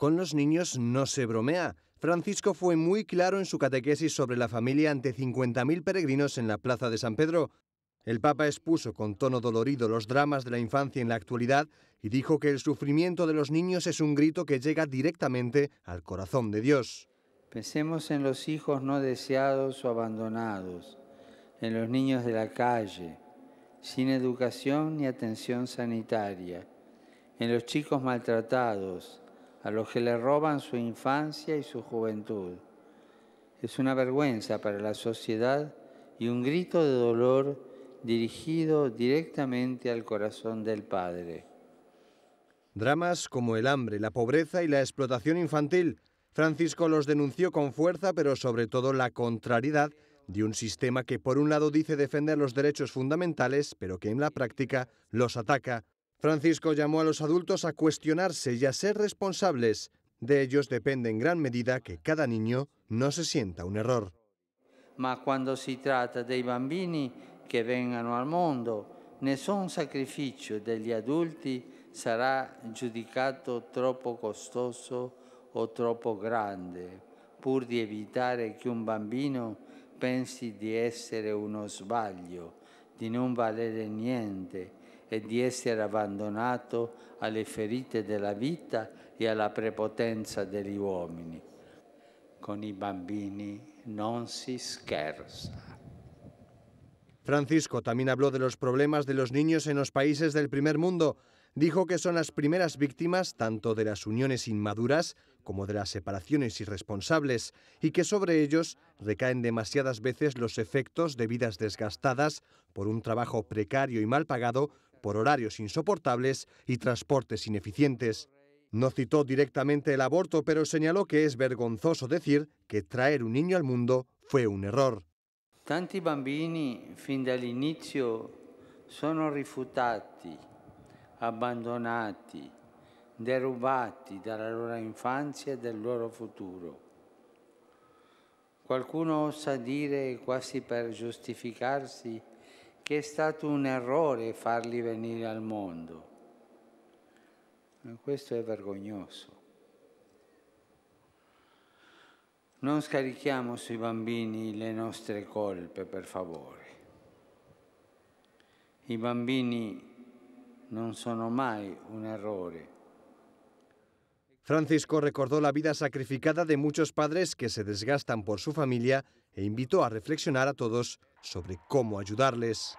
Con los niños no se bromea. Francisco fue muy claro en su catequesis sobre la familia ante 50.000 peregrinos en la Plaza de San Pedro. El Papa expuso con tono dolorido los dramas de la infancia en la actualidad y dijo que el sufrimiento de los niños es un grito que llega directamente al corazón de Dios. Pensemos en los hijos no deseados o abandonados, en los niños de la calle, sin educación ni atención sanitaria, en los chicos maltratados, a los que le roban su infancia y su juventud. Es una vergüenza para la sociedad y un grito de dolor dirigido directamente al corazón del padre. Dramas como el hambre, la pobreza y la explotación infantil. Francisco los denunció con fuerza, pero sobre todo la contrariedad de un sistema que por un lado dice defender los derechos fundamentales, pero que en la práctica los ataca. Francisco llamó a los adultos a cuestionarse y a ser responsables. De ellos depende en gran medida que cada niño no se sienta un error. Ma se si de los bambini que vengan al mundo, ningún sacrificio de degli adulti sarà giudicato troppo costoso o troppo grande, pur di evitare que un bambino pensi di essere un sbaglio, di no valere niente a las essere abbandonato alle ferite della vita e alla prepotenza degli uomini. Con i bambini non si scherza. Francisco también habló de los problemas de los niños en los países del primer mundo. Dijo que son las primeras víctimas tanto de las uniones inmaduras como de las separaciones irresponsables y que sobre ellos recaen demasiadas veces los efectos de vidas desgastadas por un trabajo precario y mal pagado por horarios insoportables y transportes ineficientes. No citó directamente el aborto, pero señaló que es vergonzoso decir que traer un niño al mundo fue un error. Tanti bambini fin dall'inizio sono rifiutati, abbandonati, derubati dalla loro infanzia e del loro futuro. Qualcuno osa dire, quasi per giustificarsi, che è stato un errore farli venire al mondo. Questo è vergognoso. Non scarichiamo sui bambini le nostre colpe, per favore. I bambini non sono mai un errore Francisco recordó la vida sacrificada de muchos padres que se desgastan por su familia e invitó a reflexionar a todos sobre cómo ayudarles.